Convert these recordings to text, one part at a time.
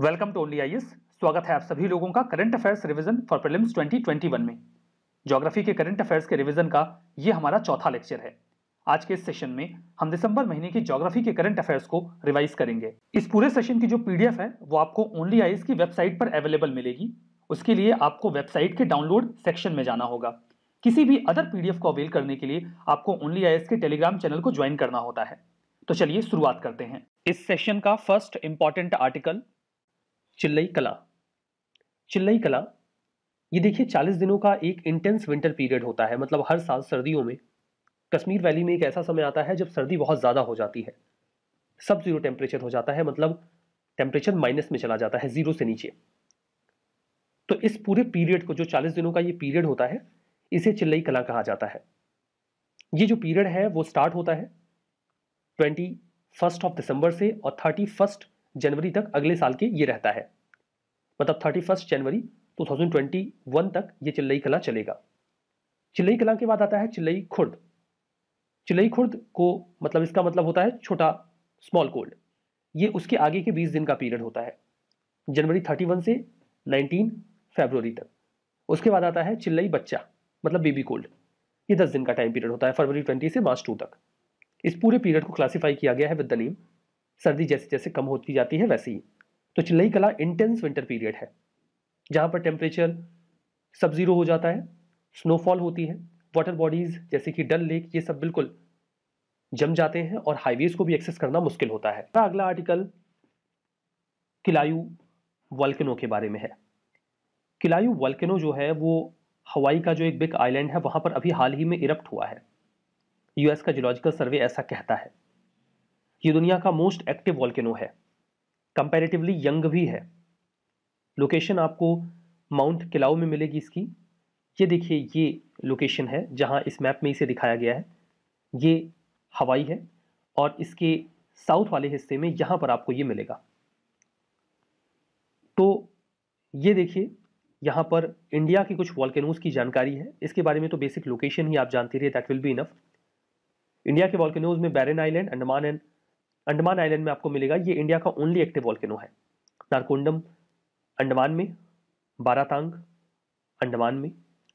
welcome to only I स्वागत है आप सभी लोगों का current affairs revision for prelims 2021 में ज्योग्राफी के करंट अफेयर्स के रिवीजन का ये हमारा चौथा लेक्चर है आज के इस सेशन में हम दिसंबर महीने की ज्योग्राफी के करंट अफेयर्स को रिवाइज करेंगे इस पूरे सेशन की जो पीडीएफ है वो आपको ओनली आई की वेबसाइट पर अवेलेबल मिलेगी उसके लिए आपको वेबसाइट के डाउनलोड सेक्शन में जाना होगा किसी भी अदर पीडीएफ को अवेल करने के लिए आपको ओनली आई के टेलीग्राम चैनल को ज्वाइन करना होता है तो चलिए शुरुआत करते हैं इस सेशन का फर्स्ट इंपॉर्टेंट आर्टिकल चिल्लई कला चिल्लई कला ये देखिए 40 दिनों का एक इंटेंस विंटर पीरियड होता है मतलब हर साल सर्दियों में कश्मीर वैली में एक ऐसा समय आता है जब सर्दी बहुत ज़्यादा हो जाती है सब जीरो टेम्परेचर हो जाता है मतलब टेम्परेचर माइनस में चला जाता है जीरो से नीचे तो इस पूरे पीरियड को जो 40 दिनों का ये पीरियड होता है इसे चिल्लई कला कहा जाता है ये जो पीरियड है वो स्टार्ट होता है ट्वेंटी फर्स्ट ऑफ दिसंबर से और थर्टी फर्स्ट जनवरी तक अगले साल के ये रहता है मतलब thirty first January two thousand twenty one तक ये चिल्लई कला चलेगा चिल्लई कला के बाद आता है चिल्लई खुर्द चिल्लई खुर्द को मतलब इसका मतलब होता है छोटा स्मॉल कोल्ड ये उसके आगे के बीस दिन का पीरियड होता है जनवरी थर्टी वन से नाइनटीन फरवरी तक उसके बाद आता है चिल्लई बच्चा मतलब बेबी कोल्ड ये दस दिन का टाइम पीरियड होता है फरवरी ट्वेंटी से मार्च टू तक इस पूरे पीरियड को क्लासिफाई किया गया है विद द नेम सर्दी जैसे जैसे कम होती जाती है वैसे ही तो चिल्लई कला इंटेंस विंटर पीरियड है जहाँ पर टेम्परेचर सब ज़ीरो हो जाता है स्नोफॉल होती है वाटर बॉडीज़ जैसे कि डल लेक ये सब बिल्कुल जम जाते हैं और हाईवेज़ को भी एक्सेस करना मुश्किल होता है तो अगला आर्टिकल किलायु वल्कनों के बारे में है किलायु वल्कनो जो है वो हवाई का जो एक बिग आइलैंड है वहाँ पर अभी हाल ही में इरप्ट हुआ है यूएस का जियोलॉजिकल सर्वे ऐसा कहता है ये दुनिया का मोस्ट एक्टिव वॉल्केनो है कंपैरेटिवली यंग भी है लोकेशन आपको माउंट किलाऊ में मिलेगी इसकी ये देखिए ये लोकेशन है जहाँ इस मैप में इसे दिखाया गया है ये हवाई है और इसके साउथ वाले हिस्से में यहाँ पर आपको ये मिलेगा तो ये देखिए यहाँ पर इंडिया के कुछ वॉल्केनोज की जानकारी है इसके बारे में तो बेसिक लोकेशन ही आप जानते रहिए that will be enough India के वॉल्केनोज में Barren Island Andaman and Andaman Island में आपको मिलेगा ये इंडिया का ओनली एक्टिव वॉल्केनो है नारकोंडम अंडमान में बारातांग अंडमान में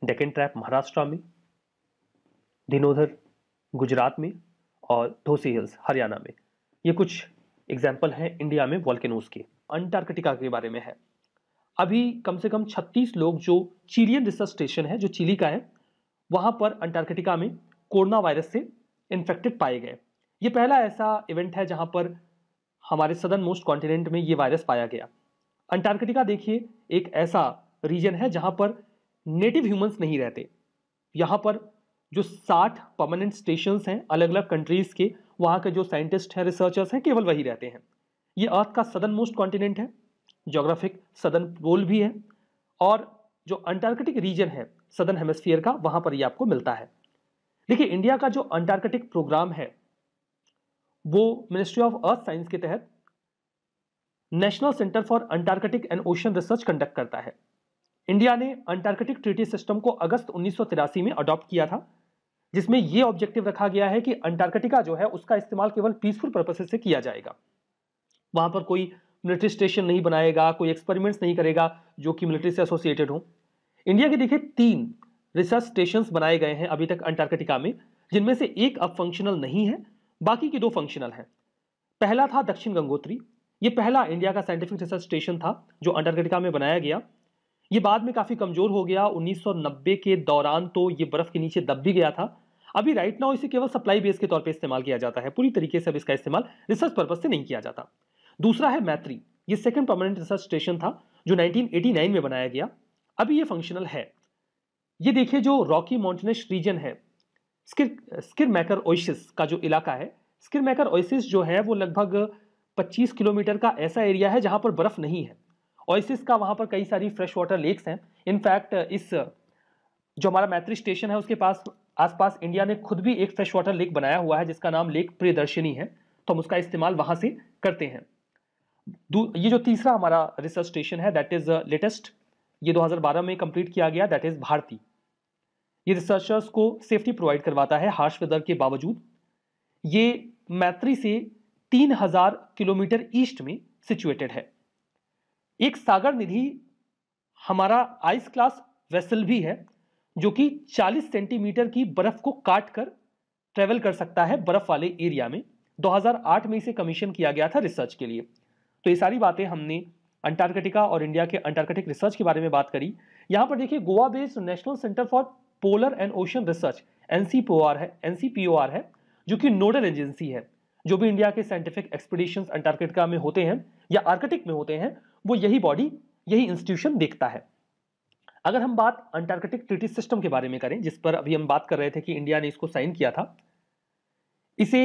डेकन ट्रैप महाराष्ट्र में धिनोधर गुजरात में और धोसी हिल्स हरियाणा में ये कुछ एग्जाम्पल हैं इंडिया में वॉल्केनोज के अंटार्कटिका के बारे में है अभी कम से कम 36 लोग जो चिलियन रिसर्च स्टेशन है जो चिली का है वहाँ पर अंटार्कटिका में कोरोना वायरस से इन्फेक्टेड पाए गए ये पहला ऐसा इवेंट है जहाँ पर हमारे सदर्न मोस्ट कॉन्टिनेंट में ये वायरस पाया गया अंटार्कटिका देखिए एक ऐसा रीजन है जहाँ पर नेटिव ह्यूमंस नहीं रहते यहाँ पर जो 60 परमानेंट स्टेशन हैं अलग अलग कंट्रीज़ के वहाँ के जो साइंटिस्ट हैं रिसर्चर्स हैं केवल वही रहते हैं ये अर्थ का सदर्न मोस्ट कॉन्टिनेंट है जोग्राफिक सदर्न पोल भी है और जो अंटार्कटिक रीजन है सदर्न हेमस्फियर का वहाँ पर ये आपको मिलता है देखिए इंडिया का जो अंटार्कटिक प्रोग्राम है वो मिनिस्ट्री ऑफ अर्थ साइंस के तहत national centre for Antarctic and ocean research conduct करता है इंडिया ने अंटार्कटिक ट्रीटी सिस्टम को अगस्त उन्नीस में अडॉप्ट किया था जिसमें यह ऑब्जेक्टिव रखा गया है कि अंटार्कटिका जो है उसका इस्तेमाल केवल पीसफुल पर्पसेस से किया जाएगा वहां पर कोई मिलिट्री स्टेशन नहीं बनाएगा कोई एक्सपेरिमेंट्स नहीं करेगा जो कि मिलिट्री से एसोसिएटेड हो इंडिया के देखिए तीन रिसर्च स्टेशन बनाए गए हैं अभी तक अंटार्कटिका में जिनमें से एक अब फंक्शनल नहीं है बाकी के दो फंक्शनल हैं पहला था दक्षिण गंगोत्री ये पहला इंडिया का साइंटिफिक रिसर्च स्टेशन था जो अंटार्कटिका में बनाया गया ये बाद में काफ़ी कमज़ोर हो गया 1990 के दौरान तो ये बर्फ़ के नीचे दब भी गया था अभी राइट नाउ इसे केवल सप्लाई बेस के तौर पे इस्तेमाल किया जाता है पूरी तरीके से अब इसका इस्तेमाल रिसर्च पर्पज से नहीं किया जाता दूसरा है मैत्री ये सेकेंड परमानेंट रिसर्च स्टेशन था जो 1989 में बनाया गया अभी ये फंक्शनल है ये देखिए जो रॉकी माउंटेनस रीजन है स्किर स्किर मैकर ओइसिस का जो इलाका है स्किर मैकर ओइसिस जो है वो लगभग 25 किलोमीटर का ऐसा एरिया है जहाँ पर बर्फ़ नहीं है ओइसिस का वहाँ पर कई सारी फ्रेश वाटर लेक्स हैं इनफैक्ट इस जो हमारा मैत्री स्टेशन है उसके पास आसपास इंडिया ने खुद भी एक फ्रेश वाटर लेक बनाया हुआ है जिसका नाम लेक प्रियदर्शिनी है तो हम उसका इस्तेमाल वहाँ से करते हैं ये जो तीसरा हमारा रिसर्च स्टेशन है दैट इज़ लेटेस्ट ये 2012 में कंप्लीट किया गया दैट इज़ भारती ये रिसर्चर्स को सेफ्टी प्रोवाइड करवाता है हार्श वेदर के बावजूद ये मैत्री से 3000 किलोमीटर ईस्ट में सिचुएटेड है एक सागर निधि हमारा आइस क्लास वेसल भी है जो कि 40 सेंटीमीटर की बर्फ को काट कर ट्रेवल कर सकता है बर्फ वाले एरिया में 2008 में इसे कमीशन किया गया था रिसर्च के लिए तो ये सारी बातें हमने अंटार्कटिका और इंडिया के अंटार्कटिक रिसर्च के बारे में बात करी यहाँ पर देखिए Goa based national centre for polar and ocean research NCPOR है एनसीपीओआर है जो कि नोडल एजेंसी है जो भी इंडिया के साइंटिफिक एक्सपीडिशन अंटार्कटिका में होते हैं या आर्कटिक में होते हैं वो यही बॉडी यही इंस्टीट्यूशन देखता है अगर हम बात अंटार्कटिक ट्रिटी सिस्टम के बारे में करें जिस पर अभी हम बात कर रहे थे कि इंडिया ने इसको साइन किया था इसे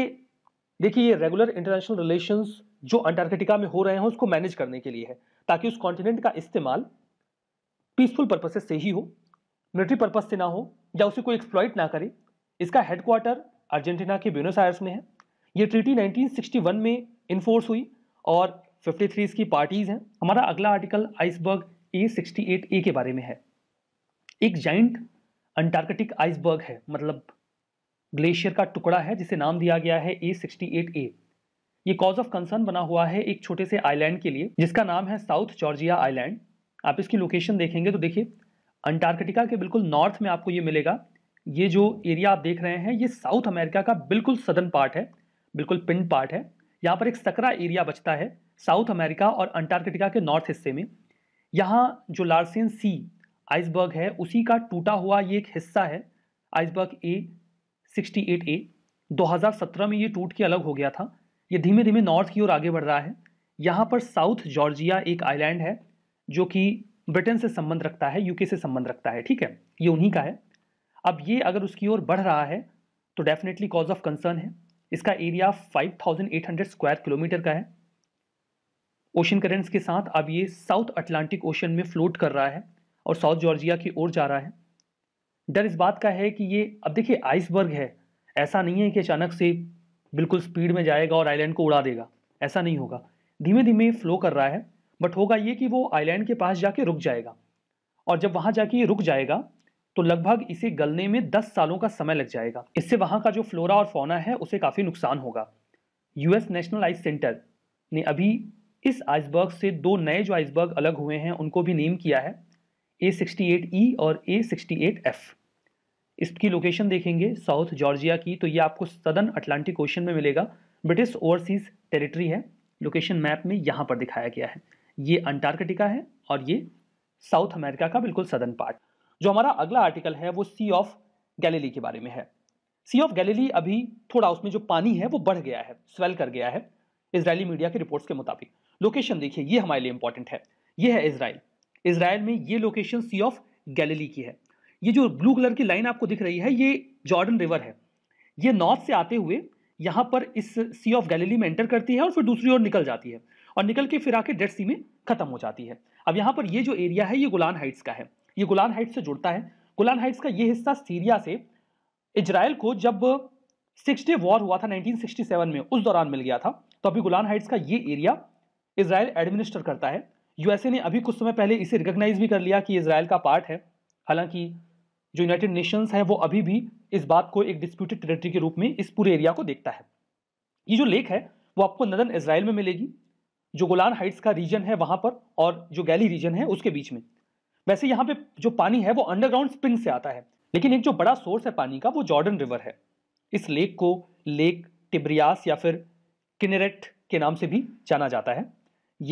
देखिए ये रेगुलर इंटरनेशनल रिलेशन जो अंटार्कटिका में हो रहे हैं उसको मैनेज करने के लिए है ताकि उस कॉन्टिनेंट का इस्तेमाल पीसफुल पर्पसेस से ही हो मिलिट्री पर्पज से ना हो या उसे कोई एक्सप्लॉइट ना करे इसका हेडक्वार्टर अर्जेंटीना के बेनोसायर्स आयर्स में है ये ट्रीटी 1961 में इन्फोर्स हुई और 53 इसकी पार्टीज हैं हमारा अगला आर्टिकल आइसबर्ग ए ए के बारे में है एक जाइंट अंटार्कटिक आइसबर्ग है मतलब ग्लेशियर का टुकड़ा है जिसे नाम दिया गया है ए ए ये कॉज ऑफ कंसर्न बना हुआ है एक छोटे से आइलैंड के लिए जिसका नाम है साउथ जॉर्जिया आइलैंड आप इसकी लोकेशन देखेंगे तो देखिए अंटार्कटिका के बिल्कुल नॉर्थ में आपको ये मिलेगा ये जो एरिया आप देख रहे हैं ये साउथ अमेरिका का बिल्कुल सदर्न पार्ट है बिल्कुल पिन पार्ट है यहाँ पर एक सकरा एरिया बचता है साउथ अमेरिका और अंटार्कटिका के नॉर्थ हिस्से में यहाँ जो लार्सियन सी आइसबर्ग है उसी का टूटा हुआ ये एक हिस्सा है आइसबर्ग ए 68 ए 2017 में ये टूट के अलग हो गया था ये धीमे धीमे नॉर्थ की ओर आगे बढ़ रहा है यहाँ पर साउथ जॉर्जिया एक आइलैंड है जो कि ब्रिटेन से संबंध रखता है यूके से संबंध रखता है ठीक है ये उन्हीं का है अब ये अगर उसकी ओर बढ़ रहा है तो डेफिनेटली कॉज ऑफ कंसर्न है इसका एरिया 5,800 स्क्वायर किलोमीटर का है ओशन करेंट्स के साथ अब ये साउथ अटलांटिक ओशन में फ्लोट कर रहा है और साउथ जॉर्जिया की ओर जा रहा है डर इस बात का है कि ये अब देखिए आइसबर्ग है ऐसा नहीं है कि अचानक से बिल्कुल स्पीड में जाएगा और आइलैंड को उड़ा देगा ऐसा नहीं होगा धीमे धीमे फ्लो कर रहा है बट होगा ये कि वो आइलैंड के पास जाके रुक जाएगा और जब वहाँ जाके ये रुक जाएगा तो लगभग इसे गलने में 10 सालों का समय लग जाएगा इससे वहाँ का जो फ्लोरा और फोना है उसे काफ़ी नुकसान होगा यूएस नेशनल आइस सेंटर ने अभी इस आइसबर्ग से दो नए जो आइसबर्ग अलग हुए हैं उनको भी नेम किया है ए सिक्सटी एट ई और ए सिक्सटी एट एफ इसकी लोकेशन देखेंगे साउथ जॉर्जिया की तो ये आपको सदन अटलांटिक ओशन में मिलेगा ब्रिटिश ओवरसीज टेरिटरी है लोकेशन मैप में यहाँ पर दिखाया गया है ये अंटार्कटिका है और ये साउथ अमेरिका का बिल्कुल सदर्न पार्ट जो हमारा अगला आर्टिकल है वो सी ऑफ गैलेली के बारे में है सी ऑफ गैलेली अभी थोड़ा उसमें जो पानी है वो बढ़ गया है स्वेल कर गया है इसराइली मीडिया के रिपोर्ट्स के मुताबिक लोकेशन देखिए ये हमारे लिए इंपॉर्टेंट है ये है इसराइल इसराइल में ये लोकेशन सी ऑफ गैलेली की है ये जो ब्लू कलर की लाइन आपको दिख रही है ये जॉर्डन रिवर है ये नॉर्थ से आते हुए यहाँ पर इस सी ऑफ गैलेली में एंटर करती है और फिर दूसरी ओर निकल जाती है और निकल के फिर आके डेड सी में खत्म हो जाती है अब यहाँ पर ये जो एरिया है ये गुलान हाइट्स का है ये गुलान हाइट्स से जुड़ता है गुलान हाइट्स का ये हिस्सा सीरिया से इजराइल को जब सिक्स डे वॉर हुआ था 1967 में उस दौरान मिल गया था तो अभी गुलान हाइट्स का ये एरिया इसराइल एडमिनिस्टर करता है यूएसए ने अभी कुछ समय पहले इसे रिकोगनाइज भी कर लिया कि इसराइल का पार्ट है हालांकि जो यूनाइटेड नेशंस है वो अभी भी इस बात को एक डिस्प्यूटेड टेरिटरी के रूप में इस पूरे एरिया को देखता है ये जो लेक है वो आपको नदन इसराइल में मिलेगी जो गोलान हाइट्स का रीजन है वहां पर और जो गैली रीजन है उसके बीच में वैसे यहाँ पे जो पानी है वो अंडरग्राउंड स्प्रिंग से आता है लेकिन एक जो बड़ा सोर्स है पानी का वो जॉर्डन रिवर है इस लेक को लेक टिब्रियास या फिर किनरेट के नाम से भी जाना जाता है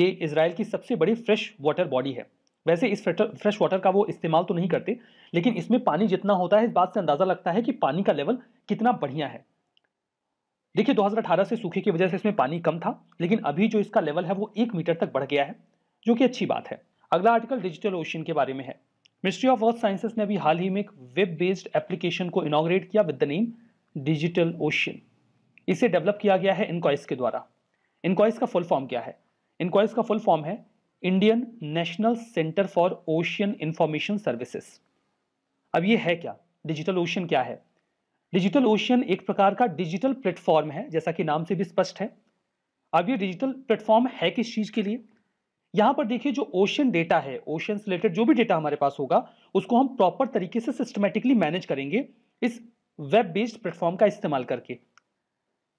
ये इसराइल की सबसे बड़ी फ्रेश वाटर बॉडी है वैसे इस फ्रेश वाटर का वो इस्तेमाल तो नहीं करते लेकिन इसमें पानी जितना होता है इस बात से अंदाज़ा लगता है कि पानी का लेवल कितना बढ़िया है देखिए 2018 से सूखे की वजह से इसमें पानी कम था लेकिन अभी जो इसका लेवल है वो एक मीटर तक बढ़ गया है जो कि अच्छी बात है अगला आर्टिकल डिजिटल ओशन के बारे में है मिनिस्ट्री ऑफ अर्थ साइंसेस ने अभी हाल ही में एक वेब बेस्ड एप्लीकेशन को इनाग्रेट किया with the name digital ocean इसे डेवलप किया गया है इनकॉइस के द्वारा इनकॉइस का फुल फॉर्म क्या है इनकॉइस का फुल फॉर्म है Indian national centre for ocean information services अब ये है क्या डिजिटल ओशन क्या है डिजिटल ओशियन एक प्रकार का डिजिटल प्लेटफॉर्म है जैसा कि नाम से भी स्पष्ट है अब ये डिजिटल प्लेटफॉर्म है किस चीज़ के लिए यहाँ पर देखिए जो ओशन डेटा है ओशन से रिलेटेड जो भी डेटा हमारे पास होगा उसको हम प्रॉपर तरीके से सिस्टमेटिकली मैनेज करेंगे इस वेब बेस्ड प्लेटफॉर्म का इस्तेमाल करके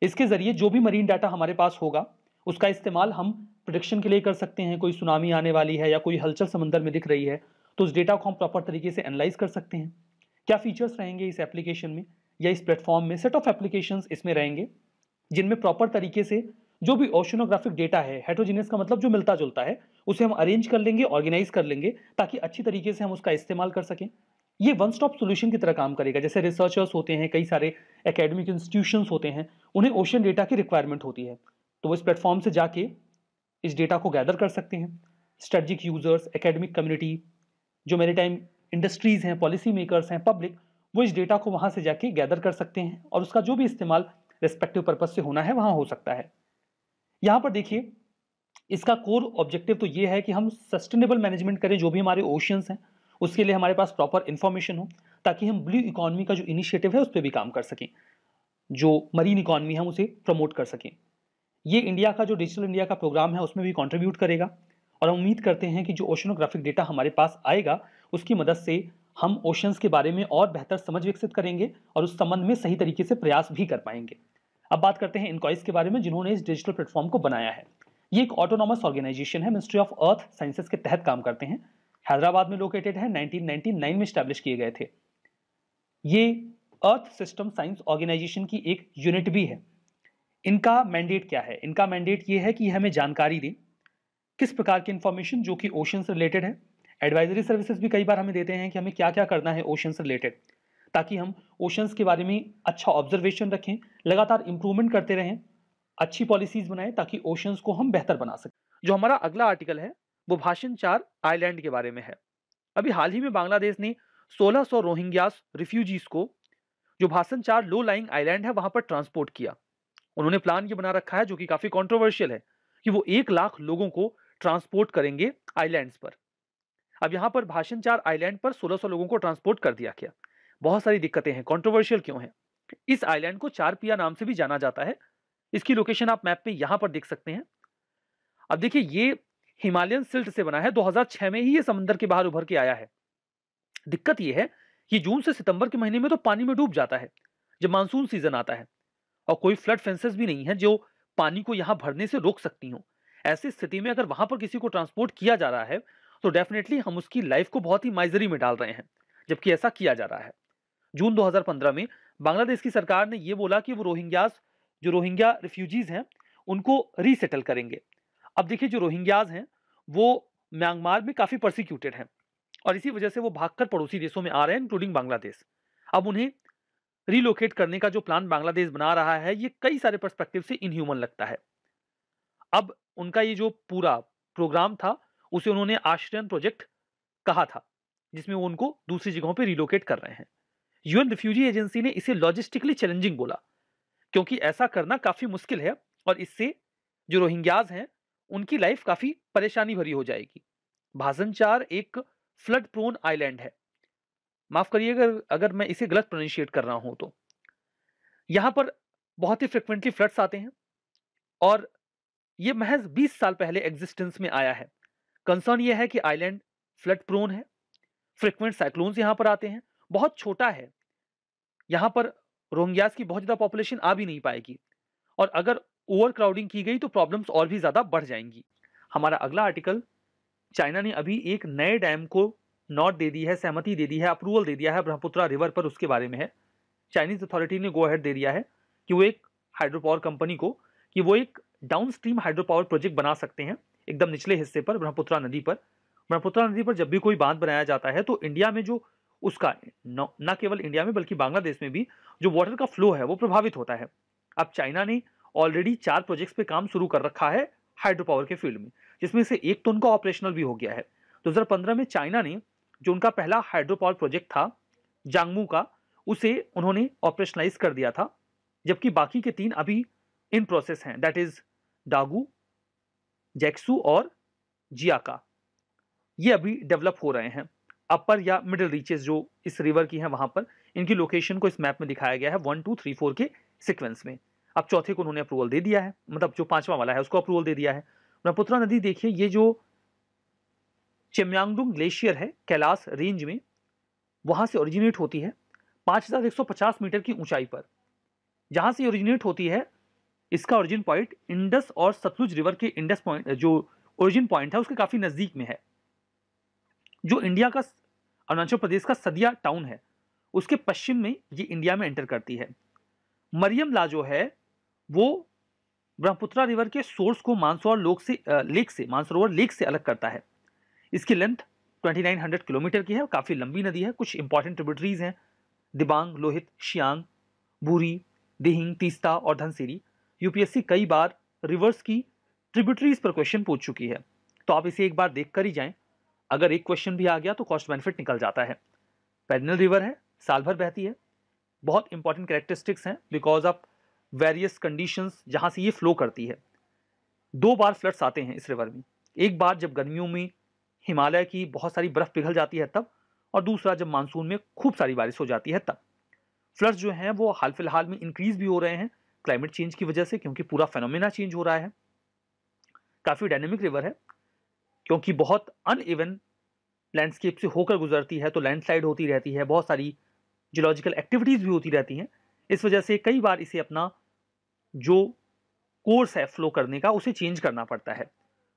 इसके ज़रिए जो भी मरीन डाटा हमारे पास होगा उसका इस्तेमाल हम प्रोडिक्शन के लिए कर सकते हैं कोई सुनामी आने वाली है या कोई हलचल समंदर में दिख रही है तो उस डेटा को हम प्रॉपर तरीके से एनालाइज कर सकते हैं क्या फीचर्स रहेंगे इस एप्लीकेशन में या इस प्लेटफॉर्म में सेट ऑफ एप्लीकेशन इसमें रहेंगे जिनमें प्रॉपर तरीके से जो भी ओशनोग्राफिक डेटा है हेट्रोजीनियस का मतलब जो मिलता जुलता है उसे हम अरेंज कर लेंगे ऑर्गेनाइज कर लेंगे ताकि अच्छी तरीके से हम उसका इस्तेमाल कर सकें ये वन स्टॉप सोल्यूशन की तरह काम करेगा जैसे रिसर्चर्स होते हैं कई सारे एकेडमिक इंस्टीट्यूशंस होते हैं उन्हें ओशन डेटा की रिक्वायरमेंट होती है तो वो इस प्लेटफॉर्म से जाके इस डेटा को गैदर कर सकते हैं स्ट्रेटजिक यूजर्स एकेडमिक कम्युनिटी जो मेरी टाइम इंडस्ट्रीज़ हैं पॉलिसी मेकर्स हैं पब्लिक वो इस डेटा को वहाँ से जाके गैदर कर सकते हैं और उसका जो भी इस्तेमाल रेस्पेक्टिव पर्पज से होना है वहाँ हो सकता है यहाँ पर देखिए इसका कोर ऑब्जेक्टिव तो ये है कि हम सस्टेनेबल मैनेजमेंट करें जो भी हमारे ओशियंस हैं उसके लिए हमारे पास प्रॉपर इन्फॉर्मेशन हो ताकि हम ब्लू इकोनॉमी का जो इनिशिएटिव है उस पर भी काम कर सकें जो मरीन इकॉनमी है उसे प्रमोट कर सकें ये इंडिया का जो डिजिटल इंडिया का प्रोग्राम है उसमें भी कॉन्ट्रीब्यूट करेगा और हम उम्मीद करते हैं कि जो ओशनोग्राफिक डेटा हमारे पास आएगा उसकी मदद से हम ओशंस के बारे में और बेहतर समझ विकसित करेंगे और उस संबंध में सही तरीके से प्रयास भी कर पाएंगे अब बात करते हैं इनकॉइस के बारे में जिन्होंने इस डिजिटल प्लेटफॉर्म को बनाया है ये एक ऑटोनॉमस ऑर्गेनाइजेशन है मिनिस्ट्री ऑफ अर्थ साइंसेज के तहत काम करते हैं हैदराबाद में लोकेटेड है 1999 में स्टैब्लिश किए गए थे ये अर्थ सिस्टम साइंस ऑर्गेनाइजेशन की एक यूनिट भी है इनका मैंडेट क्या है इनका मैंडेट ये है कि हमें जानकारी दें किस प्रकार की इंफॉर्मेशन जो कि ओशन से रिलेटेड है एडवाइजरी सर्विसेज भी कई बार हमें देते हैं कि हमें क्या क्या करना है ओशन रिलेटेड ताकि हम ओशंस के बारे में अच्छा ऑब्जर्वेशन रखें लगातार इंप्रूवमेंट करते रहें अच्छी पॉलिसीज बनाएं ताकि ओशंस को हम बेहतर बना सकें जो हमारा अगला आर्टिकल है वो भाषण चार आइलैंड के बारे में है अभी हाल ही में बांग्लादेश ने 1600 सौ रोहिंग्यास रिफ्यूजीज को जो भाषण चार लो लाइंग आइलैंड है वहां पर ट्रांसपोर्ट किया उन्होंने प्लान ये बना रखा है जो कि काफी कॉन्ट्रोवर्शियल है कि वो एक लाख लोगों को ट्रांसपोर्ट करेंगे आईलैंड पर अब यहाँ पर भाषणचार आइलैंड पर 1600 लोगों को ट्रांसपोर्ट कर दिया गया बहुत सारी दिक्कतें हैं कॉन्ट्रोवर्शियल क्यों है इस आइलैंड को चार पिया नाम से भी जाना जाता है इसकी लोकेशन आप मैप पे यहाँ पर देख सकते हैं अब देखिए ये हिमालयन सिल्ट से बना है 2006 में ही ये समंदर के बाहर उभर के आया है दिक्कत ये है कि जून से सितंबर के महीने में तो पानी में डूब जाता है जब मानसून सीजन आता है और कोई फ्लड फेंसेस भी नहीं है जो पानी को यहाँ भरने से रोक सकती हूँ ऐसी स्थिति में अगर वहां पर किसी को ट्रांसपोर्ट किया जा रहा है तो डेफिनेटली हम उसकी लाइफ को बहुत ही माइजरी में डाल रहे हैं जबकि ऐसा किया जा रहा है जून 2015 में बांग्लादेश की सरकार ने यह बोला कि वो रोहिंग्यास जो रोहिंग्या रिफ्यूजीज हैं उनको रीसेटल करेंगे अब देखिए जो रोहिंग्याज हैं वो म्यांमार में काफ़ी प्रोसिक्यूटेड हैं और इसी वजह से वो भागकर पड़ोसी देशों में आ रहे हैं इंक्लूडिंग बांग्लादेश अब उन्हें रिलोकेट करने का जो प्लान बांग्लादेश बना रहा है ये कई सारे परस्पेक्टिव से इनह्यूमन लगता है अब उनका ये जो पूरा प्रोग्राम था उसे उन्होंने आश्रयन प्रोजेक्ट कहा था जिसमें वो उनको दूसरी जगहों पर रिलोकेट कर रहे हैं यूएन रिफ्यूजी एजेंसी ने इसे लॉजिस्टिकली चैलेंजिंग बोला क्योंकि ऐसा करना काफ़ी मुश्किल है और इससे जो रोहिंग्याज हैं उनकी लाइफ काफ़ी परेशानी भरी हो जाएगी भाजनचार एक फ्लड प्रोन आइलैंड है माफ़ करिए अगर अगर मैं इसे गलत प्रोनशिएट कर रहा हूं तो यहां पर बहुत ही फ्रिक्वेंटली फ्लड्स आते हैं और ये महज 20 साल पहले एग्जिस्टेंस में आया है कंसर्न ये है कि आइलैंड फ्लड प्रोन है फ्रिक्वेंट साइक्लोन्स यहाँ पर आते हैं बहुत छोटा है यहाँ पर रोंग्यास की बहुत ज़्यादा पॉपुलेशन आ भी नहीं पाएगी और अगर ओवर क्राउडिंग की गई तो प्रॉब्लम्स और भी ज़्यादा बढ़ जाएंगी हमारा अगला आर्टिकल चाइना ने अभी एक नए डैम को नॉट दे दी है सहमति दे दी है अप्रूवल दे दिया है ब्रह्मपुत्रा रिवर पर उसके बारे में है चाइनीज अथॉरिटी ने गो हेड दे दिया है कि वो एक हाइड्रो पावर कंपनी को कि वो एक down stream hydro power project बना सकते हैं एकदम निचले हिस्से पर ब्रह्मपुत्रा नदी पर ब्रह्मपुत्रा नदी पर जब भी कोई बांध बनाया जाता है तो इंडिया में जो उसका न केवल इंडिया में बल्कि बांग्लादेश में भी जो वाटर का फ्लो है वो प्रभावित होता है अब चाइना ने ऑलरेडी चार प्रोजेक्ट्स पे काम शुरू कर रखा है हाइड्रो पावर के फील्ड में जिसमें से एक तो उनका ऑपरेशनल भी हो गया है 2015 में चाइना ने जो उनका पहला हाइड्रो पावर प्रोजेक्ट था जांगमू का उसे उन्होंने ऑपरेशनलाइज कर दिया था जबकि बाकी के तीन अभी इन प्रोसेस हैं दैट इज डागू जैक्सू और जिया का ये अभी डेवलप हो रहे हैं अपर या मिडिल रीचेस जो इस रिवर की हैं वहाँ पर इनकी लोकेशन को इस मैप में दिखाया गया है वन टू थ्री फोर के सिक्वेंस में अब चौथे को उन्होंने अप्रूवल दे दिया है मतलब जो पांचवा वाला है उसको अप्रूवल दे दिया है ब्रह्मपुत्रा नदी देखिए ये जो चेम्यांगडुंग ग्लेशियर है कैलाश रेंज में वहाँ से ओरिजिनेट होती है 5150 मीटर की ऊंचाई पर जहाँ से ओरिजिनेट होती है इसका ओरिजिन पॉइंट इंडस और सतलुज रिवर के इंडस पॉइंट जो ओरिजिन पॉइंट है उसके काफ़ी नज़दीक में है जो इंडिया का अरुणाचल प्रदेश का सदिया टाउन है उसके पश्चिम में ये इंडिया में एंटर करती है मरियम ला जो है वो ब्रह्मपुत्रा रिवर के सोर्स को मानसरोवर लोक से लेक से मानसरोवर लेक से अलग करता है इसकी लेंथ 2900 किलोमीटर की है काफ़ी लंबी नदी है कुछ इंपॉर्टेंट ट्रिब्यूटरीज हैं दिबांग लोहित शियांग बूरी दिहिंग तीस्ता और धनसिरी यूपीएससी कई बार रिवर्स की ट्रिब्यूटरीज पर क्वेश्चन पूछ चुकी है तो आप इसे एक बार देख कर ही जाएं अगर एक क्वेश्चन भी आ गया तो कॉस्ट बेनिफिट निकल जाता है पेडनल रिवर है साल भर बहती है बहुत इंपॉर्टेंट करेक्टरिस्टिक्स हैं बिकॉज ऑफ वेरियस कंडीशंस जहाँ से ये फ्लो करती है दो बार फ्लड्स आते हैं इस रिवर में एक बार जब गर्मियों में हिमालय की बहुत सारी बर्फ़ पिघल जाती है तब और दूसरा जब मानसून में खूब सारी बारिश हो जाती है तब फ्लड्स जो हैं वो हाल फिलहाल में इंक्रीज़ भी हो रहे हैं क्लाइमेट चेंज की वजह से क्योंकि पूरा फेनोमिना चेंज हो रहा है काफ़ी डायनेमिक रिवर है क्योंकि बहुत अनइवन लैंडस्केप से होकर गुजरती है तो लैंडस्लाइड होती रहती है बहुत सारी जियोलॉजिकल एक्टिविटीज़ भी होती रहती हैं इस वजह से कई बार इसे अपना जो कोर्स है फ्लो करने का उसे चेंज करना पड़ता है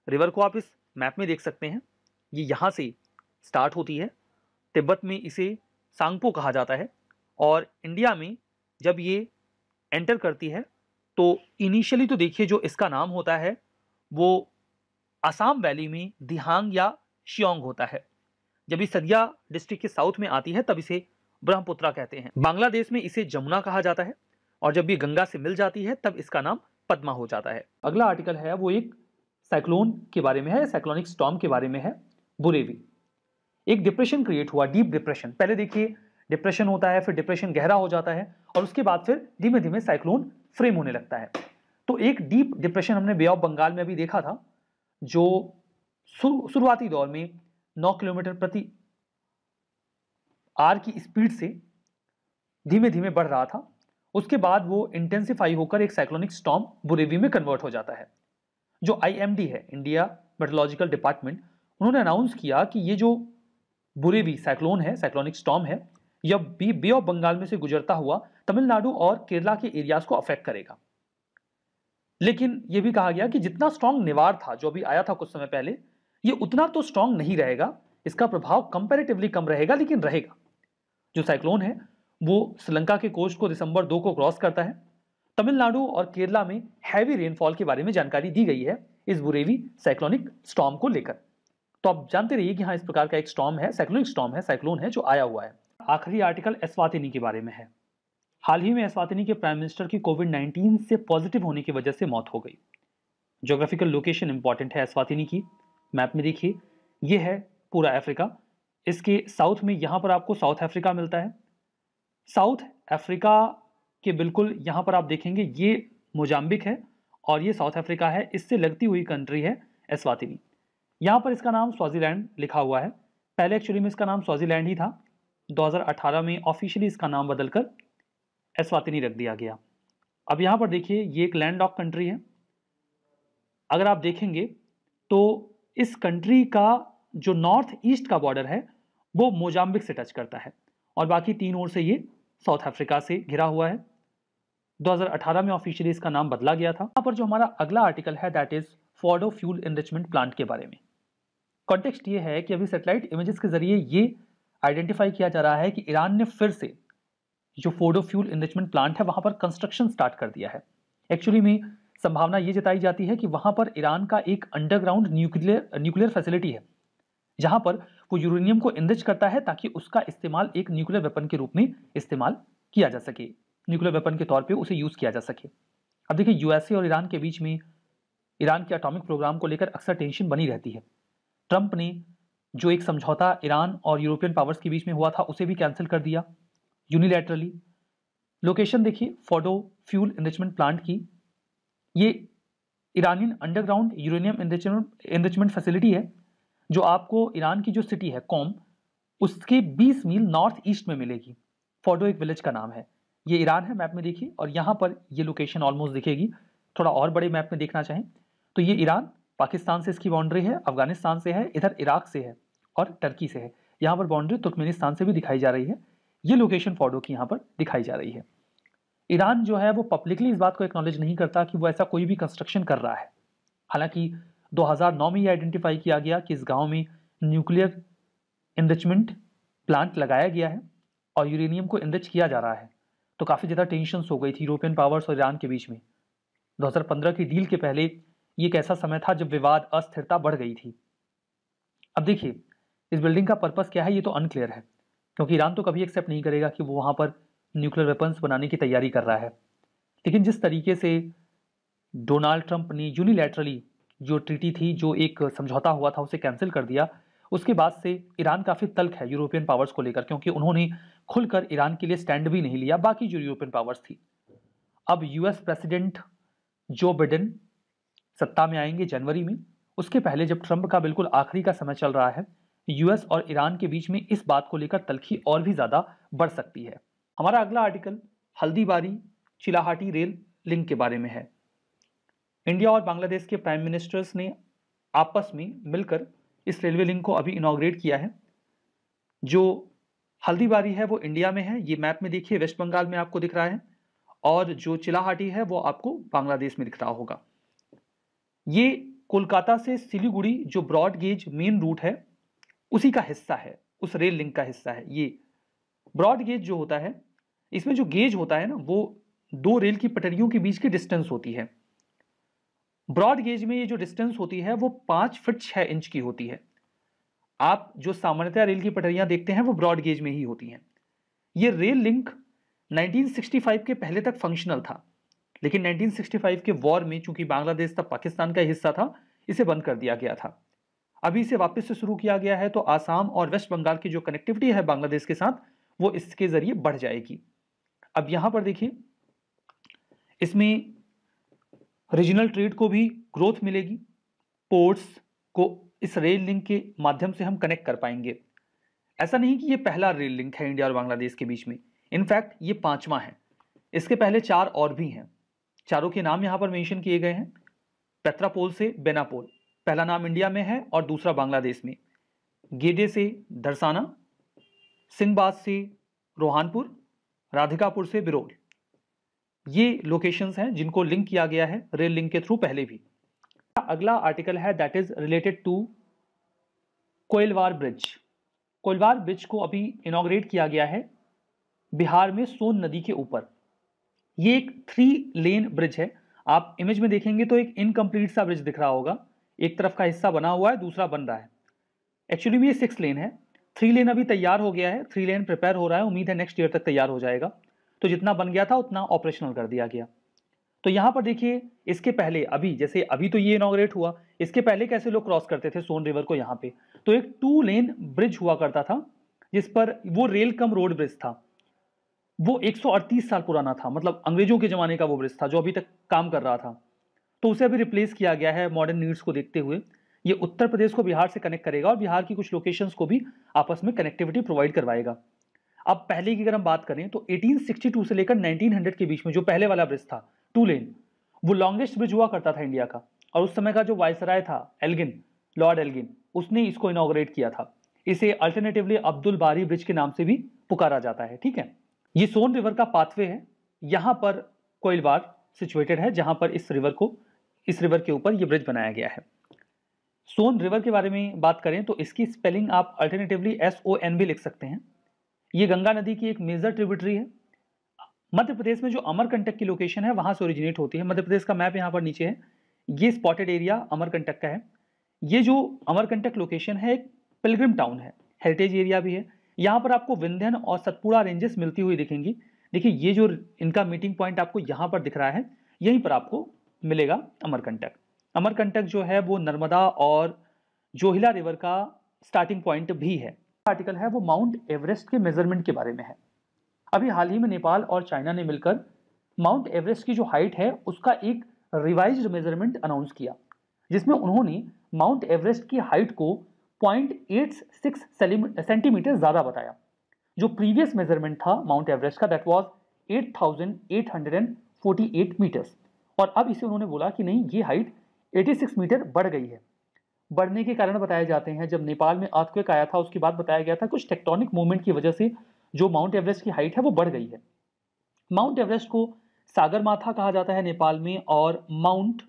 रिवर को आप इस मैप में देख सकते हैं ये यहाँ से स्टार्ट होती है तिब्बत में इसे सांगपो कहा जाता है और इंडिया में जब ये एंटर करती है तो इनिशियली तो देखिए जो इसका नाम होता है वो असम वैली में दिहांग या शियोंग होता है जब ये सदिया डिस्ट्रिक्ट के साउथ में आती है तब इसे ब्रह्मपुत्रा कहते हैं बांग्लादेश में इसे जमुना कहा जाता है और जब ये गंगा से मिल जाती है तब इसका नाम पद्मा हो जाता है अगला आर्टिकल है वो एक साइक्लोन के बारे में है साइक्लोनिक स्टॉम के बारे में है बुरेवी एक डिप्रेशन क्रिएट हुआ डीप डिप्रेशन पहले देखिए डिप्रेशन होता है फिर डिप्रेशन गहरा हो जाता है और उसके बाद फिर धीमे धीमे साइक्लोन फ्रेम होने लगता है तो एक डीप डिप्रेशन हमने बे ऑफ बंगाल में अभी देखा था जो शुरुआती दौर में 9 किलोमीटर प्रति आर की स्पीड से धीमे धीमे बढ़ रहा था उसके बाद वो इंटेंसिफाई होकर एक साइक्लोनिक स्टॉम बुरेवी में कन्वर्ट हो जाता है जो आईएमडी है इंडिया मेट्रोलॉजिकल डिपार्टमेंट उन्होंने अनाउंस किया कि ये जो बुरेवी साइक्लोन है साइक्लोनिक स्टॉम है या बी बे ऑफ बंगाल में से गुजरता हुआ तमिलनाडु और केरला के एरियाज को अफेक्ट करेगा लेकिन यह भी कहा गया कि जितना स्ट्रांग निवार था जो अभी आया था कुछ समय पहले यह उतना तो स्ट्रांग नहीं रहेगा इसका प्रभाव कंपेरेटिवली कम रहेगा लेकिन रहेगा जो साइक्लोन है वो श्रीलंका के कोस्ट को दिसंबर दो को क्रॉस करता है तमिलनाडु और केरला में हैवी रेनफॉल के बारे में जानकारी दी गई है इस बुरेवी साइक्लोनिक स्टॉम को लेकर तो आप जानते रहिए कि हाँ इस प्रकार का एक स्टॉम है साइक्लोनिक स्टॉम है साइक्लोन है जो आया हुआ है आखिरी आर्टिकल एस्वातिनी के बारे में है हाल ही में एस्वातिनी के प्राइम मिनिस्टर की कोविड 19 से पॉजिटिव होने की वजह से मौत हो गई जोग्राफिकल लोकेशन इंपॉर्टेंट है एस्वातिनी की मैप में देखिए यह है पूरा अफ्रीका इसके साउथ में यहाँ पर आपको साउथ अफ्रीका मिलता है साउथ अफ्रीका के बिल्कुल यहाँ पर आप देखेंगे ये मोजाम्बिक है और ये साउथ अफ्रीका है इससे लगती हुई कंट्री है एस्वातिनी यहाँ पर इसका नाम स्वाजीलैंड लिखा हुआ है पहले एक्चुअली में इसका नाम स्वाजीलैंड ही था 2018 में ऑफिशियली इसका नाम बदलकर एस्वातिनी रख दिया गया अब यहाँ पर देखिए ये एक लैंड ऑफ कंट्री है अगर आप देखेंगे तो इस कंट्री का जो नॉर्थ ईस्ट का बॉर्डर है वो मोजाम्बिक से टच करता है और बाकी तीन ओर से ये साउथ अफ्रीका से घिरा हुआ है 2018 में ऑफिशियली इसका नाम बदला गया था यहाँ पर जो हमारा अगला आर्टिकल है that is Fordow fuel enrichment plant के बारे में कॉन्टेक्स्ट ये है कि अभी सेटेलाइट इमेजेस के जरिए ये आइडेंटिफाई किया जा रहा है कि ईरान ने फिर से जो फोडो फ्यूल इन्वेस्टमेंट प्लांट है वहां पर कंस्ट्रक्शन स्टार्ट कर दिया है एक्चुअली में संभावना ये जताई जाती है कि वहां पर ईरान का एक अंडरग्राउंड न्यूक्लियर न्यूक्लियर फैसिलिटी है जहाँ पर वो यूरेनियम को इंदिज करता है ताकि उसका इस्तेमाल एक न्यूक्लियर वेपन के रूप में इस्तेमाल किया जा सके न्यूक्लियर वेपन के तौर पर उसे यूज़ किया जा सके अब देखिए यूएसए और ईरान के बीच में ईरान के अटोमिक प्रोग्राम को लेकर अक्सर टेंशन बनी रहती है ट्रंप ने जो एक समझौता ईरान और यूरोपियन पावर्स के बीच में हुआ था उसे भी कैंसिल कर दिया यूनिलैटरली लोकेशन देखिए फोडो फ्यूल एनरिचमेंट प्लांट की ये Iranian underground uranium enrichment facility है जो आपको ईरान की जो सिटी है कॉम उसके 20 मील नॉर्थ ईस्ट में मिलेगी फोडो एक विलेज का नाम है ये ईरान है मैप में देखिए और यहाँ पर ये लोकेशन ऑलमोस्ट दिखेगी थोड़ा और बड़े मैप में देखना चाहें तो ये ईरान पाकिस्तान से इसकी बाउंड्री है अफगानिस्तान से है इधर इराक से है और टर्की से है यहाँ पर बाउंड्री तुर्कमेनिस्तान से भी दिखाई जा रही है ये लोकेशन फोडो की यहाँ पर दिखाई जा रही है ईरान जो है वो पब्लिकली इस बात को एक्नॉलेज नहीं करता कि वो ऐसा कोई भी कंस्ट्रक्शन कर रहा है हालांकि 2009 में ये आइडेंटिफाई किया गया कि इस गांव में न्यूक्लियर इनरिचमेंट प्लांट लगाया गया है और यूरेनियम को इनरिच किया जा रहा है तो काफ़ी ज़्यादा टेंशन हो गई थी यूरोपियन पावर्स और ईरान के बीच में दो की डील के पहले ये एक ऐसा समय था जब विवाद अस्थिरता बढ़ गई थी अब देखिए इस बिल्डिंग का पर्पज़ क्या है ये तो अनक्लियर है क्योंकि ईरान तो कभी एक्सेप्ट नहीं करेगा कि वो वहाँ पर न्यूक्लियर वेपन्स बनाने की तैयारी कर रहा है लेकिन जिस तरीके से डोनाल्ड ट्रंप ने यूनिलैटरली जो ट्रीटी थी जो एक समझौता हुआ था उसे कैंसिल कर दिया उसके बाद से ईरान काफ़ी तल्क है यूरोपियन पावर्स को लेकर क्योंकि उन्होंने खुलकर ईरान के लिए स्टैंड भी नहीं लिया बाकी जो यूरोपियन पावर्स थी अब यूएस प्रेसिडेंट जो बिडेन सत्ता में आएंगे जनवरी में उसके पहले जब ट्रंप का बिल्कुल आखिरी का समय चल रहा है यूएस और ईरान के बीच में इस बात को लेकर तलखी और भी ज़्यादा बढ़ सकती है हमारा अगला article Haldibari Chilahati rail link के बारे में है इंडिया और बांग्लादेश के प्राइम मिनिस्टर्स ने आपस में मिलकर इस रेलवे लिंक को अभी इनाग्रेट किया है जो हल्दीबारी है वो इंडिया में है ये मैप में देखिए वेस्ट बंगाल में आपको दिख रहा है और जो चिलाहाटी है वो आपको बांग्लादेश में दिख रहा होगा ये कोलकाता से सिलीगुड़ी जो ब्रॉड गेज मेन रूट है उसी का हिस्सा है उस रेल लिंक का हिस्सा है ये ब्रॉड गेज जो होता है इसमें जो गेज होता है ना वो दो रेल की पटरियों के बीच की डिस्टेंस होती है ब्रॉड गेज में ये जो डिस्टेंस होती है वो पांच फिट छह इंच की होती है आप जो सामान्यतः रेल की पटरियां देखते हैं वो ब्रॉड गेज में ही होती हैं ये रेल लिंक 1965 के पहले तक फंक्शनल था लेकिन 1965 के वॉर में चूंकि बांग्लादेश तब पाकिस्तान का हिस्सा था इसे बंद कर दिया गया था अभी इसे वापस से शुरू किया गया है तो आसाम और वेस्ट बंगाल की जो कनेक्टिविटी है बांग्लादेश के साथ वो इसके जरिए बढ़ जाएगी अब यहां पर देखिए इसमें रीजनल ट्रेड को भी ग्रोथ मिलेगी पोर्ट्स को इस रेल लिंक के माध्यम से हम कनेक्ट कर पाएंगे ऐसा नहीं कि ये पहला रेल लिंक है इंडिया और बांग्लादेश के बीच में इनफैक्ट ये पांचवा है इसके पहले चार और भी हैं चारों के नाम यहाँ पर मेंशन किए गए हैं पेत्रापोल से बेनापोल पहला नाम इंडिया में है और दूसरा बांग्लादेश में गेडे से दरसाना सिंहबाद से रोहानपुर राधिकापुर से बिरोल ये लोकेशंस हैं जिनको लिंक किया गया है रेल लिंक के थ्रू पहले भी अगला आर्टिकल है that is related to Koilwar bridge Koilwar bridge को अभी इनाग्रेट किया गया है बिहार में सोन नदी के ऊपर ये एक थ्री लेन ब्रिज है आप इमेज में देखेंगे तो एक इनकम्प्लीट सा ब्रिज दिख रहा होगा एक तरफ का हिस्सा बना हुआ है दूसरा बन रहा है एक्चुअली में ये सिक्स लेन है थ्री लेन अभी तैयार हो गया है थ्री लेन प्रिपेयर हो रहा है उम्मीद है नेक्स्ट ईयर तक तैयार हो जाएगा तो जितना बन गया था उतना ऑपरेशनल कर दिया गया तो यहाँ पर देखिए इसके पहले अभी जैसे अभी तो ये इनाग्रेट हुआ इसके पहले कैसे लोग क्रॉस करते थे सोन रिवर को यहाँ पे तो एक टू लेन ब्रिज हुआ करता था जिस पर वो रेल कम रोड ब्रिज था वो 138 साल पुराना था मतलब अंग्रेजों के ज़माने का वो ब्रिज था जो अभी तक काम कर रहा था तो उसे अभी रिप्लेस किया गया है मॉडर्न नीड्स को देखते हुए ये उत्तर प्रदेश को बिहार से कनेक्ट करेगा और बिहार की कुछ लोकेशंस को भी आपस में कनेक्टिविटी प्रोवाइड करवाएगा अब पहले की अगर हम बात करें तो 1862 से लेकर 1900 के बीच में जो पहले वाला ब्रिज था टू लेन वो लॉन्गेस्ट ब्रिज हुआ करता था इंडिया का और उस समय का जो वायसराय था एल्गिन लॉर्ड एल्गिन उसने इसको इनोग्रेट किया था इसे अल्टरनेटिवली अब्दुल बारी ब्रिज के नाम से भी पुकारा जाता है ठीक है ये सोन रिवर का पाथवे है यहाँ पर कोयलवार सिचुएटेड है जहाँ पर इस रिवर को इस रिवर के ऊपर ये ब्रिज बनाया गया है सोन रिवर के बारे में बात करें तो इसकी स्पेलिंग आप अल्टरनेटिवली एस ओ एन भी लिख सकते हैं ये गंगा नदी की एक मेजर ट्रिब्यूटरी है मध्य प्रदेश में जो अमरकंटक की लोकेशन है वहाँ से ओरिजिनेट होती है मध्य प्रदेश का मैप यहाँ पर नीचे है ये स्पॉटेड एरिया अमरकंटक का है ये जो अमरकंटक लोकेशन है एक पिलग्रिम टाउन है हेरिटेज एरिया भी है यहाँ पर आपको विंध्यन और सतपुड़ा रेंजेस मिलती हुई दिखेंगी देखिए ये जो इनका मीटिंग पॉइंट आपको यहाँ पर दिख रहा है यहीं पर आपको मिलेगा अमरकंटक अमरकंटक जो है वो नर्मदा और जोहिला रिवर का स्टार्टिंग पॉइंट भी है आर्टिकल है वो माउंट एवरेस्ट के मेजरमेंट के बारे में है अभी हाल ही में नेपाल और चाइना ने मिलकर माउंट एवरेस्ट की जो हाइट है उसका एक रिवाइज मेजरमेंट अनाउंस किया जिसमें उन्होंने माउंट एवरेस्ट की हाइट को पॉइंट एट सिक्स सेंटीमीटर ज़्यादा बताया जो प्रीवियस मेजरमेंट था माउंट एवरेस्ट का दैट वाज 8,848 मीटर्स और अब इसे उन्होंने बोला कि नहीं ये हाइट 86 मीटर बढ़ गई है बढ़ने के कारण बताए जाते हैं जब नेपाल में अर्थक्वेक आया था उसके बाद बताया गया था कुछ टेक्टोनिक मूवमेंट की वजह से जो माउंट एवरेस्ट की हाइट है वो बढ़ गई है माउंट एवरेस्ट को सागर माथा कहा जाता है नेपाल में और माउंट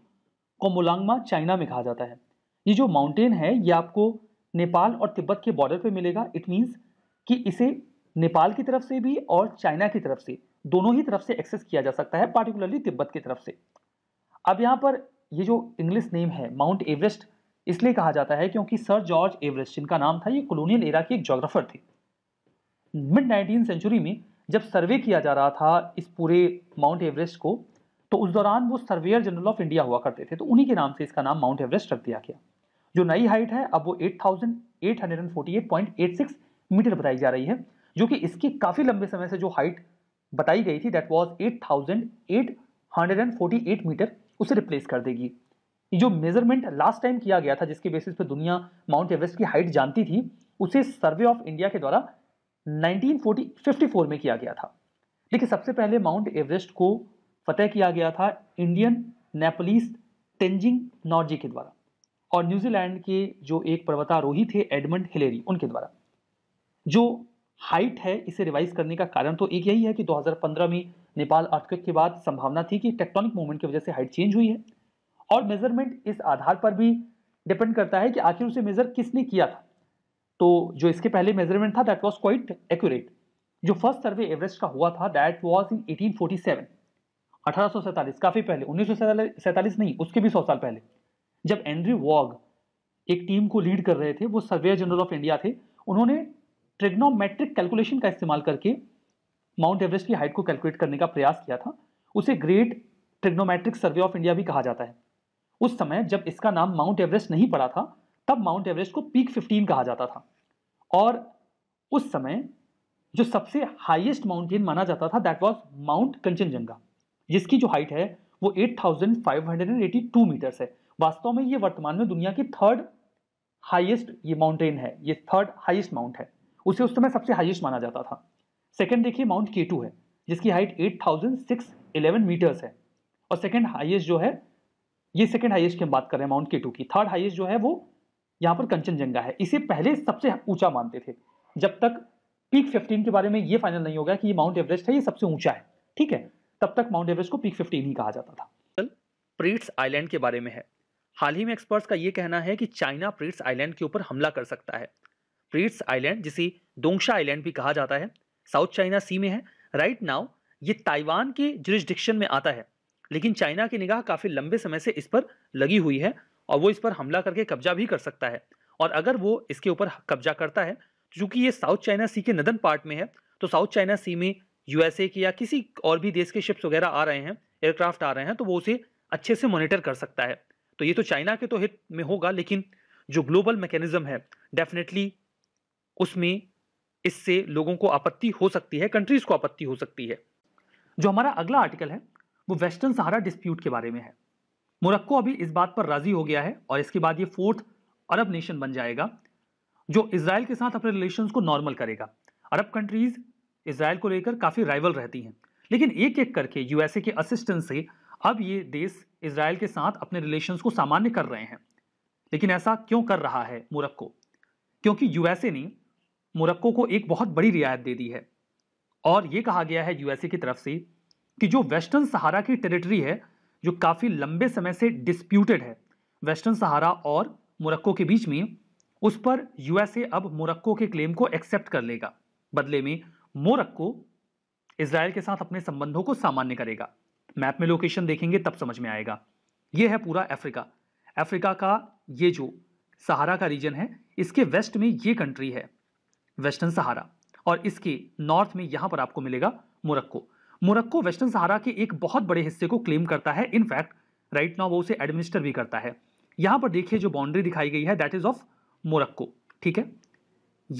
कोमोलांगमा चाइना में कहा जाता है ये जो माउंटेन है ये आपको नेपाल और तिब्बत के बॉर्डर पे मिलेगा इट मीन्स कि इसे नेपाल की तरफ से भी और चाइना की तरफ से दोनों ही तरफ से एक्सेस किया जा सकता है पार्टिकुलरली तिब्बत की तरफ से अब यहाँ पर ये जो इंग्लिश नेम है माउंट एवरेस्ट इसलिए कहा जाता है क्योंकि सर जॉर्ज एवरेस्ट जिनका नाम था ये कॉलोनियल एरा के एक जोग्राफर थे मिड नाइनटीन सेंचुरी में जब सर्वे किया जा रहा था इस पूरे माउंट एवरेस्ट को तो उस दौरान वो सर्वेयर जनरल ऑफ इंडिया हुआ करते थे तो उन्हीं के नाम से इसका नाम माउंट एवरेस्ट रख दिया गया जो नई हाइट है अब वो एट मीटर बताई जा रही है जो कि इसकी काफ़ी लंबे समय से जो हाइट बताई गई थी दैट वाज 8,848 मीटर उसे रिप्लेस कर देगी जो मेजरमेंट लास्ट टाइम किया गया था जिसके बेसिस पे दुनिया माउंट एवरेस्ट की हाइट जानती थी उसे सर्वे ऑफ इंडिया के द्वारा 1954 में किया गया था लेकिन सबसे पहले माउंट एवरेस्ट को फतेह किया गया था इंडियन नेपोलिस तेंजिंग नॉर्जी के द्वारा और न्यूजीलैंड के जो एक पर्वतारोही थे एडमंड हिलेरी उनके द्वारा जो हाइट है इसे रिवाइज करने का कारण तो एक यही है कि 2015 में नेपाल अर्थक्वेक के बाद संभावना थी कि टेक्टोनिक मूवमेंट की वजह से हाइट चेंज हुई है और मेजरमेंट इस आधार पर भी डिपेंड करता है कि आखिर उसे मेजर किसने किया था तो जो इसके पहले मेजरमेंट था दैट वॉज क्वाइट एक्यूरेट जो फर्स्ट सर्वे एवरेस्ट का हुआ था that was in eighteen forty काफ़ी पहले उन्नीस नहीं उसके भी सौ साल पहले जब एंड्री वॉग एक टीम को लीड कर रहे थे वो सर्वेयर जनरल ऑफ इंडिया थे उन्होंने ट्रिग्नोमेट्रिक कैलकुलेशन का इस्तेमाल करके माउंट एवरेस्ट की हाइट को कैलकुलेट करने का प्रयास किया था उसे great trigonometric survey of India भी कहा जाता है उस समय जब इसका नाम माउंट एवरेस्ट नहीं पड़ा था तब माउंट एवरेस्ट को पीक 15 कहा जाता था और उस समय जो सबसे हाईएस्ट माउंटेन माना जाता था दैट वाज माउंट कंचनजंगा जिसकी जो हाइट है वो 8,582 मीटर्स है वास्तव में ये वर्तमान में दुनिया की थर्ड हाईएस्ट ये माउंटेन है ये थर्ड हाईएस्ट माउंट है उसे उस समय सबसे हाइएस्ट माना जाता था सेकेंड देखिए माउंट के है जिसकी हाइट एट मीटर्स है और सेकेंड हाइएस्ट जो है ये सेकेंड हाइएस्ट की हम बात कर रहे हैं माउंट के की थर्ड हाइएस्ट जो है वो यहाँ पर कंचनजंगा है इसे पहले सबसे ऊंचा मानते थे जब तक पीक 15 के बारे में ये फाइनल नहीं होगा कि ये माउंट एवरेस्ट है ये सबसे ऊंचा है ठीक है तब तक माउंट एवरेस्ट को पीक 15 ही कहा जाता था प्रीट्स आइलैंड के बारे में है हाल ही में एक्सपर्ट्स का ये कहना है कि चाइना प्रीट्स आइलैंड के ऊपर हमला कर सकता है प्रीट्स आइलैंड जिसे दोंगशा आइलैंड भी कहा जाता है साउथ चाइना सी में है राइट नाउ ये ताइवान के जुरिस्डिक्शन में आता है लेकिन चाइना की निगाह काफ़ी लंबे समय से इस पर लगी हुई है और वो इस पर हमला करके कब्जा भी कर सकता है और अगर वो इसके ऊपर कब्जा करता है क्योंकि तो ये साउथ चाइना सी के नदन पार्ट में है तो साउथ चाइना सी में यूएसए के या किसी और भी देश के शिप्स वगैरह आ रहे हैं एयरक्राफ्ट आ रहे हैं तो वो उसे अच्छे से मॉनिटर कर सकता है तो ये तो चाइना के तो हित में होगा लेकिन जो ग्लोबल मैकेनिज्म है डेफिनेटली उसमें इससे लोगों को आपत्ति हो सकती है कंट्रीज को आपत्ति हो सकती है जो हमारा अगला आर्टिकल है वो वेस्टर्न सहारा डिस्प्यूट के बारे में है मोरक्को अभी इस बात पर राजी हो गया है और इसके बाद ये फोर्थ अरब नेशन बन जाएगा जो इसराइल के साथ अपने रिलेशन को नॉर्मल करेगा अरब कंट्रीज इसराइल को लेकर काफ़ी राइवल रहती हैं लेकिन एक एक करके यूएसए के असिस्टेंस से अब ये देश इसराइल के साथ अपने रिलेशंस को सामान्य कर रहे हैं लेकिन ऐसा क्यों कर रहा है मोरक्को क्योंकि यूएसए ने मोरक्को को एक बहुत बड़ी रियायत दे दी है और ये कहा गया है यूएसए की तरफ से कि जो वेस्टर्न सहारा की टेरिटरी है जो काफ़ी लंबे समय से डिस्प्यूटेड है वेस्टर्न सहारा और मोरक्को के बीच में उस पर यूएसए अब मोरक्को के क्लेम को एक्सेप्ट कर लेगा बदले में मोरक्को इसराइल के साथ अपने संबंधों को सामान्य करेगा मैप में लोकेशन देखेंगे तब समझ में आएगा ये है पूरा अफ्रीका अफ्रीका का ये जो सहारा का रीजन है इसके वेस्ट में ये कंट्री है वेस्टर्न सहारा और इसके नॉर्थ में यहां पर आपको मिलेगा मोरक्को मोरक्को वेस्टर्न सहारा के एक बहुत बड़े हिस्से को क्लेम करता है इनफैक्ट राइट नाउ वो उसे एडमिनिस्टर भी करता है यहां पर देखिए जो बाउंड्री दिखाई गई है दैट इज ऑफ मोरक्को ठीक है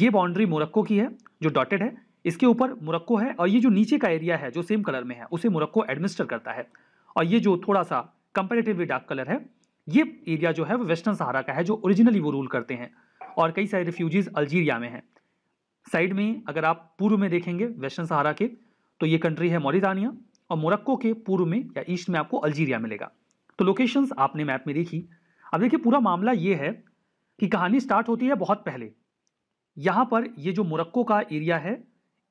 ये बाउंड्री मोरक्को की है जो डॉटेड है इसके ऊपर मोरक्को है और ये जो नीचे का एरिया है जो सेम कलर में है उसे मोरक्को एडमिनिस्टर करता है और ये जो थोड़ा सा कंपेरेटिवली डार्क कलर है ये एरिया जो है वो वेस्टर्न सहारा का है जो ओरिजिनली वो रूल करते हैं और कई सारे रिफ्यूजीज अल्जीरिया में हैं साइड में अगर आप पूर्व में देखेंगे वेस्टर्न सहारा के तो ये कंट्री है मोरिटानिया और मोरक्को के पूर्व में या ईस्ट में आपको अल्जीरिया मिलेगा तो लोकेशंस आपने मैप में देखी अब देखिए पूरा मामला ये है कि कहानी स्टार्ट होती है बहुत पहले यहाँ पर ये जो मोरक्को का एरिया है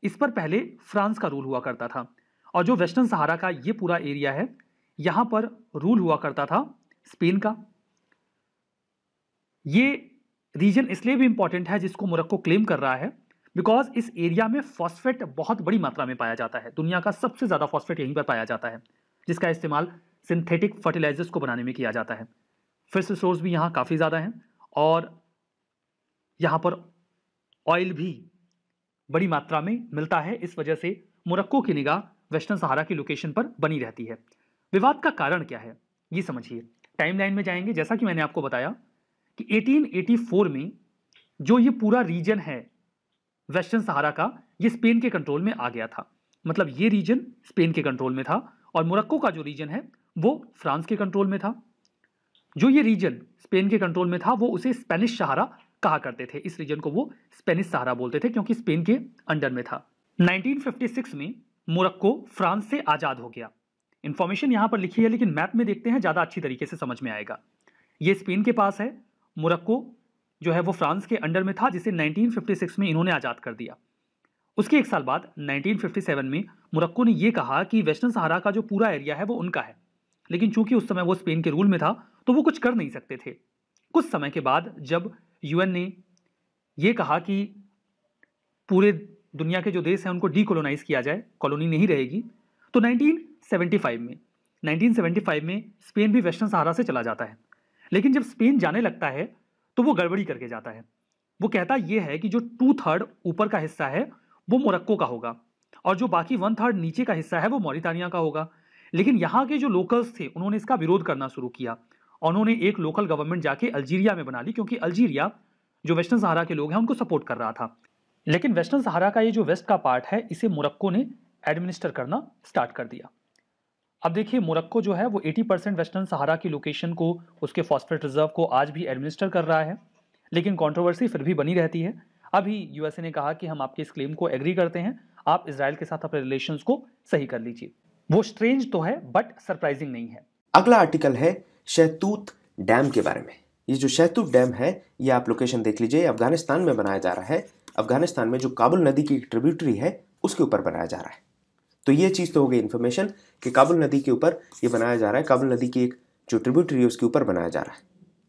इस पर पहले फ्रांस का रूल हुआ करता था और जो वेस्टर्न सहारा का ये पूरा एरिया है यहाँ पर रूल हुआ करता था स्पेन का ये रीजन इसलिए भी इंपॉर्टेंट है जिसको मोरक्को क्लेम कर रहा है बिकॉज इस एरिया में फॉस्फेट बहुत बड़ी मात्रा में पाया जाता है दुनिया का सबसे ज़्यादा फॉस्फेट यहीं पर पाया जाता है जिसका इस्तेमाल सिंथेटिक फर्टिलाइजर्स को बनाने में किया जाता है फिश रिसोर्स भी यहाँ काफ़ी ज़्यादा हैं और यहाँ पर ऑयल भी बड़ी मात्रा में मिलता है इस वजह से मुरक्को की निगाह वेस्टर्न सहारा की लोकेशन पर बनी रहती है विवाद का कारण क्या है ये समझिए टाइमलाइन में जाएंगे जैसा कि मैंने आपको बताया कि 1884 में जो ये पूरा रीजन है वेस्टर्न सहारा का ये स्पेन के कंट्रोल में आ गया था मतलब ये रीजन स्पेन के कंट्रोल में था और मोरक्को का जो रीजन है वो फ्रांस के कंट्रोल में था जो ये रीजन स्पेन के कंट्रोल में था वो उसे स्पेनिश सहारा कहा करते थे इस रीजन को वो स्पेनिश सहारा बोलते थे क्योंकि स्पेन के अंडर में था 1956 में मोरक्को फ्रांस से आज़ाद हो गया इन्फॉर्मेशन यहाँ पर लिखी है लेकिन मैप में देखते हैं ज़्यादा अच्छी तरीके से समझ में आएगा ये स्पेन के पास है मोरक्को जो है वो फ्रांस के अंडर में था जिसे 1956 में इन्होंने आज़ाद कर दिया उसके एक साल बाद 1957 में मुरक्को ने यह कहा कि वेस्टर्न सहारा का जो पूरा एरिया है वो उनका है लेकिन चूंकि उस समय वो स्पेन के रूल में था तो वो कुछ कर नहीं सकते थे कुछ समय के बाद जब यूएन ने यह कहा कि पूरे दुनिया के जो देश हैं उनको डीकोलोनाइज किया जाए कॉलोनी नहीं रहेगी तो 1975 में 1975 में स्पेन भी वेस्टर्न सहारा से चला जाता है लेकिन जब स्पेन जाने लगता है तो वो गड़बड़ी करके जाता है वो कहता ये है कि जो टू थर्ड ऊपर का हिस्सा है वो मोरक्को का होगा और जो बाकी वन थर्ड नीचे का हिस्सा है वो मॉरिटानिया का होगा लेकिन यहाँ के जो लोकल्स थे उन्होंने इसका विरोध करना शुरू किया और उन्होंने एक लोकल गवर्नमेंट जाके अल्जीरिया में बना ली क्योंकि अल्जीरिया जो वेस्टर्न सहारा के लोग हैं उनको सपोर्ट कर रहा था लेकिन वेस्टर्न सहारा का ये जो वेस्ट का पार्ट है इसे मोरक्को ने एडमिनिस्टर करना स्टार्ट कर दिया अब देखिए मोरक्को जो है वो 80 परसेंट वेस्टर्न सहारा की लोकेशन को उसके फॉस्फेट रिजर्व को आज भी एडमिनिस्टर कर रहा है लेकिन कंट्रोवर्सी फिर भी बनी रहती है अभी यूएसए ने कहा कि हम आपके इस क्लेम को एग्री करते हैं आप इसराइल के साथ अपने रिलेशन को सही कर लीजिए वो स्ट्रेंज तो है बट सरप्राइजिंग नहीं है अगला आर्टिकल है शहतूत डैम के बारे में ये जो शहतूत डैम है ये आप लोकेशन देख लीजिए अफगानिस्तान में बनाया जा रहा है अफगानिस्तान में जो काबुल नदी की ट्रिब्यूटरी है उसके ऊपर बनाया जा रहा है तो ये चीज़ तो हो गई इन्फॉर्मेशन कि काबुल नदी के ऊपर ये बनाया जा रहा है काबुल नदी की एक जो ट्रिब्यूटरी है उसके ऊपर बनाया जा रहा है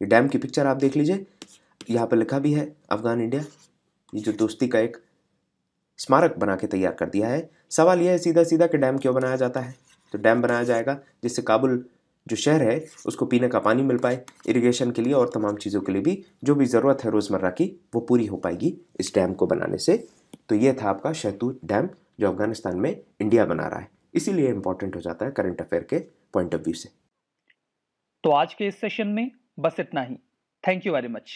ये डैम की पिक्चर आप देख लीजिए यहाँ पर लिखा भी है अफगान इंडिया ये जो दोस्ती का एक स्मारक बना के तैयार कर दिया है सवाल यह है सीधा सीधा कि डैम क्यों बनाया जाता है तो डैम बनाया जाएगा जिससे काबुल जो शहर है उसको पीने का पानी मिल पाए इरिगेशन के लिए और तमाम चीज़ों के लिए भी जो भी ज़रूरत है रोज़मर्रा की वो पूरी हो पाएगी इस डैम को बनाने से तो ये था आपका शहतूत डैम जो अफगानिस्तान में इंडिया बना रहा है इसीलिए इंपॉर्टेंट हो जाता है करंट अफेयर के पॉइंट ऑफ व्यू से तो आज के इस सेशन में बस इतना ही थैंक यू वेरी मच